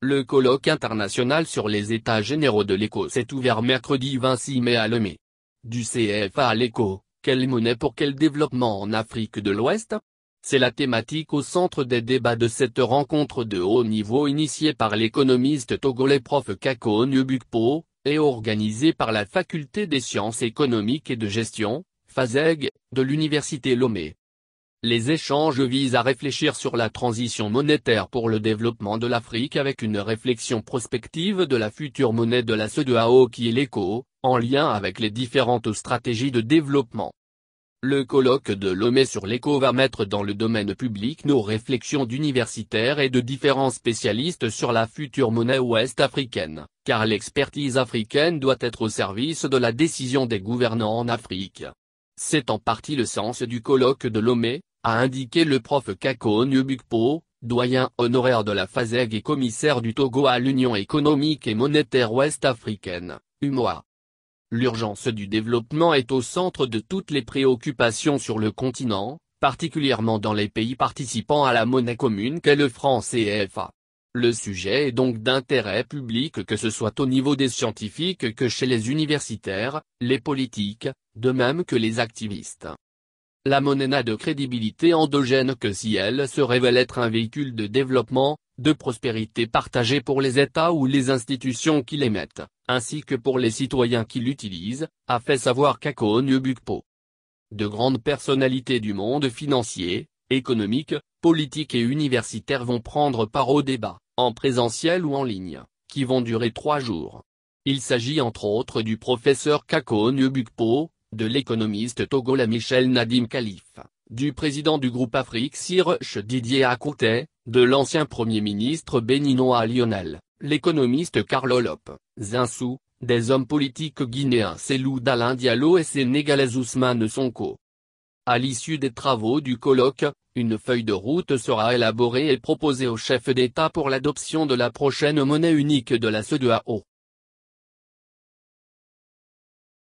Le colloque international sur les états généraux de l'éco s'est ouvert mercredi 26 mai à Lomé. Du CFA à l'éco, quelle monnaie pour quel développement en Afrique de l'Ouest C'est la thématique au centre des débats de cette rencontre de haut niveau initiée par l'économiste togolais prof Kako Nubukpo, et organisée par la Faculté des sciences économiques et de gestion, FASEG, de l'Université Lomé. Les échanges visent à réfléchir sur la transition monétaire pour le développement de l'Afrique avec une réflexion prospective de la future monnaie de la CEDEAO qui est l'ECO, en lien avec les différentes stratégies de développement. Le colloque de Lomé sur l'ECO va mettre dans le domaine public nos réflexions d'universitaires et de différents spécialistes sur la future monnaie ouest-africaine, car l'expertise africaine doit être au service de la décision des gouvernants en Afrique. C'est en partie le sens du colloque de Lomé, a indiqué le prof Kako Nyubukpo, doyen honoraire de la FASEG et commissaire du Togo à l'Union économique et monétaire ouest-africaine, UMOA. L'urgence du développement est au centre de toutes les préoccupations sur le continent, particulièrement dans les pays participants à la monnaie commune qu'est le franc CFA. Le sujet est donc d'intérêt public que ce soit au niveau des scientifiques que chez les universitaires, les politiques, de même que les activistes la monnaie n'a de crédibilité endogène que si elle se révèle être un véhicule de développement, de prospérité partagée pour les États ou les institutions qui l'émettent, ainsi que pour les citoyens qui l'utilisent, a fait savoir Kako Bukpo. De grandes personnalités du monde financier, économique, politique et universitaire vont prendre part au débat, en présentiel ou en ligne, qui vont durer trois jours. Il s'agit entre autres du professeur Kako Bukpo, de l'économiste togolais Michel Nadim Khalif, du président du groupe Afrique Sirch Didier Akouté, de l'ancien premier ministre béninois Lionel, l'économiste Carlo Lope Zinsou, des hommes politiques guinéens Selou Dalin Diallo et sénégalais Ousmane Sonko. À l'issue des travaux du colloque, une feuille de route sera élaborée et proposée au chef d'État pour l'adoption de la prochaine monnaie unique de la CEDEAO.